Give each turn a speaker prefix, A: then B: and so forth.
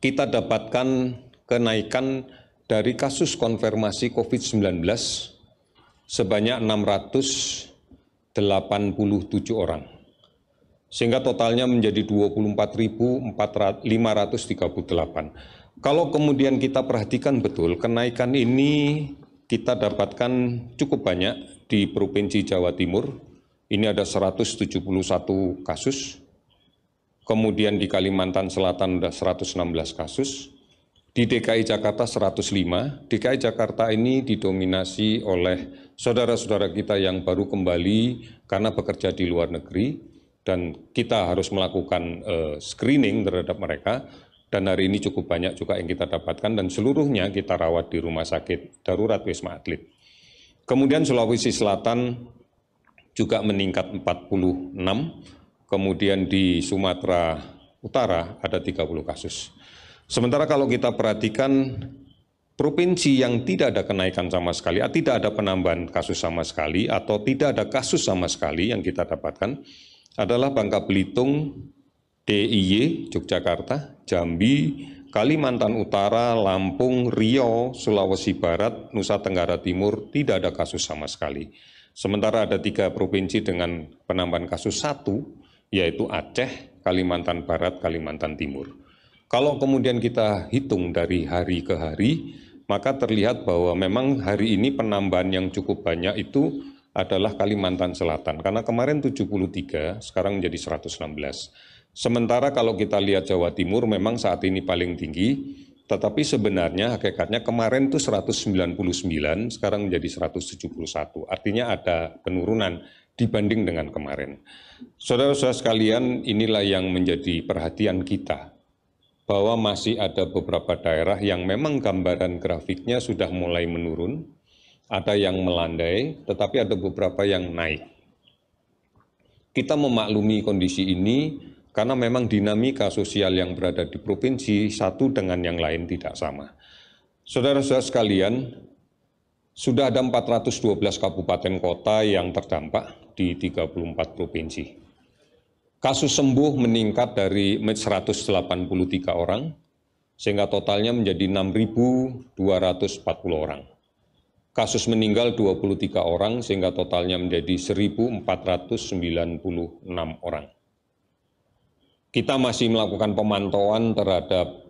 A: kita dapatkan kenaikan dari kasus konfirmasi COVID-19 sebanyak 687 orang. Sehingga totalnya menjadi 24.538. Kalau kemudian kita perhatikan betul, kenaikan ini kita dapatkan cukup banyak di Provinsi Jawa Timur. Ini ada 171 kasus kemudian di Kalimantan Selatan sudah 116 kasus, di DKI Jakarta 105. DKI Jakarta ini didominasi oleh saudara-saudara kita yang baru kembali karena bekerja di luar negeri dan kita harus melakukan uh, screening terhadap mereka dan hari ini cukup banyak juga yang kita dapatkan dan seluruhnya kita rawat di rumah sakit darurat Wisma Atlet. Kemudian Sulawesi Selatan juga meningkat 46 kemudian di Sumatera Utara ada 30 kasus. Sementara kalau kita perhatikan provinsi yang tidak ada kenaikan sama sekali, ah, tidak ada penambahan kasus sama sekali, atau tidak ada kasus sama sekali yang kita dapatkan, adalah Bangka Belitung, DIY, Yogyakarta, Jambi, Kalimantan Utara, Lampung, Riau, Sulawesi Barat, Nusa Tenggara Timur, tidak ada kasus sama sekali. Sementara ada tiga provinsi dengan penambahan kasus satu, yaitu Aceh, Kalimantan Barat, Kalimantan Timur. Kalau kemudian kita hitung dari hari ke hari, maka terlihat bahwa memang hari ini penambahan yang cukup banyak itu adalah Kalimantan Selatan. Karena kemarin 73, sekarang menjadi 116. Sementara kalau kita lihat Jawa Timur memang saat ini paling tinggi, tetapi sebenarnya hakikatnya kemarin itu 199, sekarang menjadi 171. Artinya ada penurunan dibanding dengan kemarin. Saudara-saudara sekalian, inilah yang menjadi perhatian kita bahwa masih ada beberapa daerah yang memang gambaran grafiknya sudah mulai menurun, ada yang melandai, tetapi ada beberapa yang naik. Kita memaklumi kondisi ini karena memang dinamika sosial yang berada di provinsi satu dengan yang lain tidak sama. Saudara-saudara sekalian, sudah ada 412 kabupaten kota yang terdampak di 34 provinsi. Kasus sembuh meningkat dari 183 orang, sehingga totalnya menjadi 6.240 orang. Kasus meninggal 23 orang, sehingga totalnya menjadi 1.496 orang. Kita masih melakukan pemantauan terhadap